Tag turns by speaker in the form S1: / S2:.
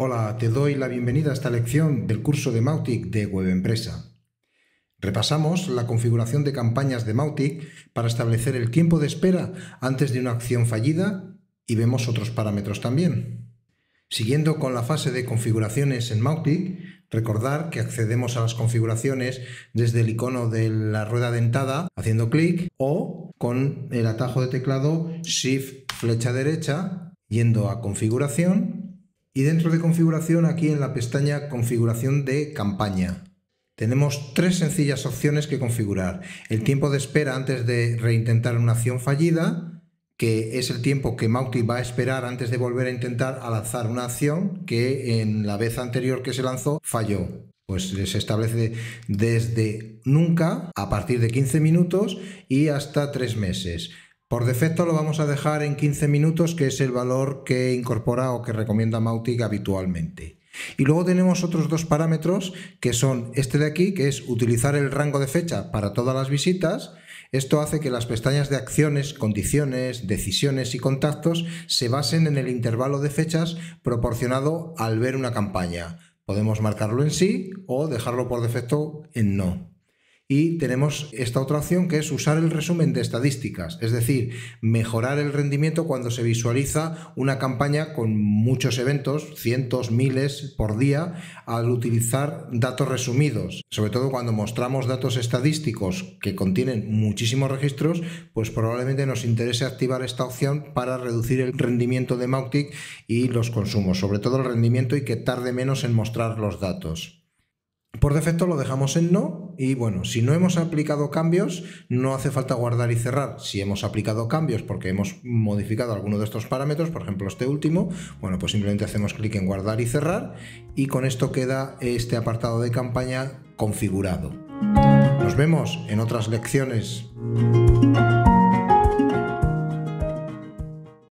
S1: Hola, te doy la bienvenida a esta lección del curso de Mautic de Web Empresa. Repasamos la configuración de campañas de Mautic para establecer el tiempo de espera antes de una acción fallida y vemos otros parámetros también. Siguiendo con la fase de configuraciones en Mautic, recordar que accedemos a las configuraciones desde el icono de la rueda dentada haciendo clic o con el atajo de teclado Shift flecha derecha yendo a configuración y dentro de configuración, aquí en la pestaña configuración de campaña, tenemos tres sencillas opciones que configurar. El tiempo de espera antes de reintentar una acción fallida, que es el tiempo que Mauti va a esperar antes de volver a intentar a lanzar una acción que en la vez anterior que se lanzó falló. Pues se establece desde nunca, a partir de 15 minutos y hasta tres meses. Por defecto lo vamos a dejar en 15 minutos, que es el valor que incorpora o que recomienda Mautic habitualmente. Y luego tenemos otros dos parámetros que son este de aquí, que es utilizar el rango de fecha para todas las visitas. Esto hace que las pestañas de acciones, condiciones, decisiones y contactos se basen en el intervalo de fechas proporcionado al ver una campaña. Podemos marcarlo en sí o dejarlo por defecto en no. Y tenemos esta otra opción que es usar el resumen de estadísticas, es decir, mejorar el rendimiento cuando se visualiza una campaña con muchos eventos, cientos, miles por día, al utilizar datos resumidos. Sobre todo cuando mostramos datos estadísticos que contienen muchísimos registros, pues probablemente nos interese activar esta opción para reducir el rendimiento de Mautic y los consumos, sobre todo el rendimiento y que tarde menos en mostrar los datos. Por defecto lo dejamos en no y bueno, si no hemos aplicado cambios, no hace falta guardar y cerrar. Si hemos aplicado cambios porque hemos modificado alguno de estos parámetros, por ejemplo este último, bueno, pues simplemente hacemos clic en guardar y cerrar y con esto queda este apartado de campaña configurado. Nos vemos en otras lecciones.